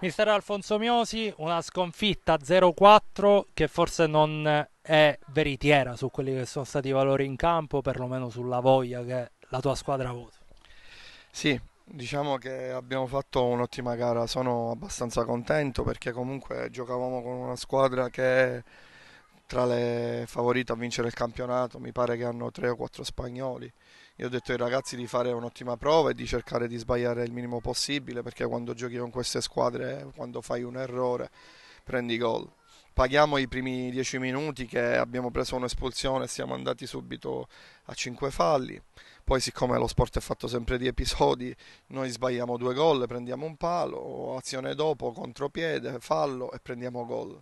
Mister Alfonso Miosi, una sconfitta 0-4 che forse non è veritiera su quelli che sono stati i valori in campo, perlomeno sulla voglia che la tua squadra ha avuto. Sì, diciamo che abbiamo fatto un'ottima gara, sono abbastanza contento perché comunque giocavamo con una squadra che tra le favorite a vincere il campionato, mi pare che hanno 3 o 4 spagnoli. Io ho detto ai ragazzi di fare un'ottima prova e di cercare di sbagliare il minimo possibile perché quando giochi con queste squadre, quando fai un errore, prendi gol. Paghiamo i primi 10 minuti che abbiamo preso un'espulsione e siamo andati subito a 5 falli. Poi siccome lo sport è fatto sempre di episodi, noi sbagliamo due gol, prendiamo un palo, azione dopo, contropiede, fallo e prendiamo gol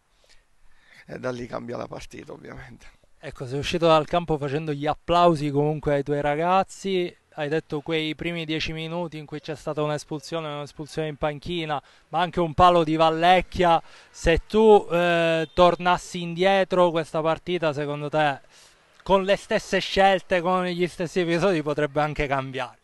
e da lì cambia la partita ovviamente. Ecco, sei uscito dal campo facendo gli applausi comunque ai tuoi ragazzi, hai detto quei primi dieci minuti in cui c'è stata un'espulsione, un'espulsione in panchina, ma anche un palo di Vallecchia. Se tu eh, tornassi indietro questa partita, secondo te, con le stesse scelte, con gli stessi episodi, potrebbe anche cambiare?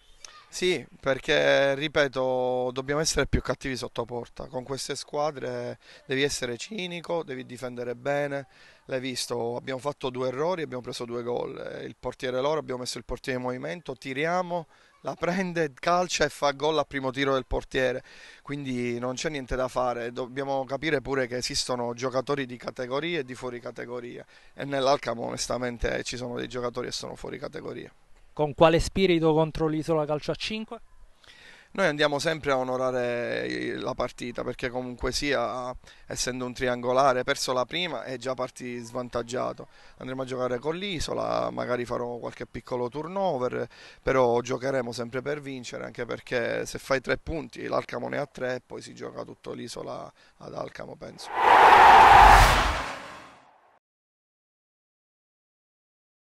Sì, perché ripeto, dobbiamo essere più cattivi sotto porta. Con queste squadre devi essere cinico, devi difendere bene. L'hai visto, abbiamo fatto due errori, abbiamo preso due gol. Il portiere loro, abbiamo messo il portiere in movimento, tiriamo, la prende, calcia e fa gol al primo tiro del portiere. Quindi non c'è niente da fare. Dobbiamo capire pure che esistono giocatori di categoria e di fuori categoria. E nell'Alcamo onestamente ci sono dei giocatori che sono fuori categoria. Con quale spirito contro l'Isola Calcio a 5? Noi andiamo sempre a onorare la partita perché comunque sia, essendo un triangolare, perso la prima e già parti svantaggiato. Andremo a giocare con l'Isola, magari farò qualche piccolo turnover, però giocheremo sempre per vincere, anche perché se fai tre punti l'Alcamo ne ha tre poi si gioca tutto l'Isola ad Alcamo, penso.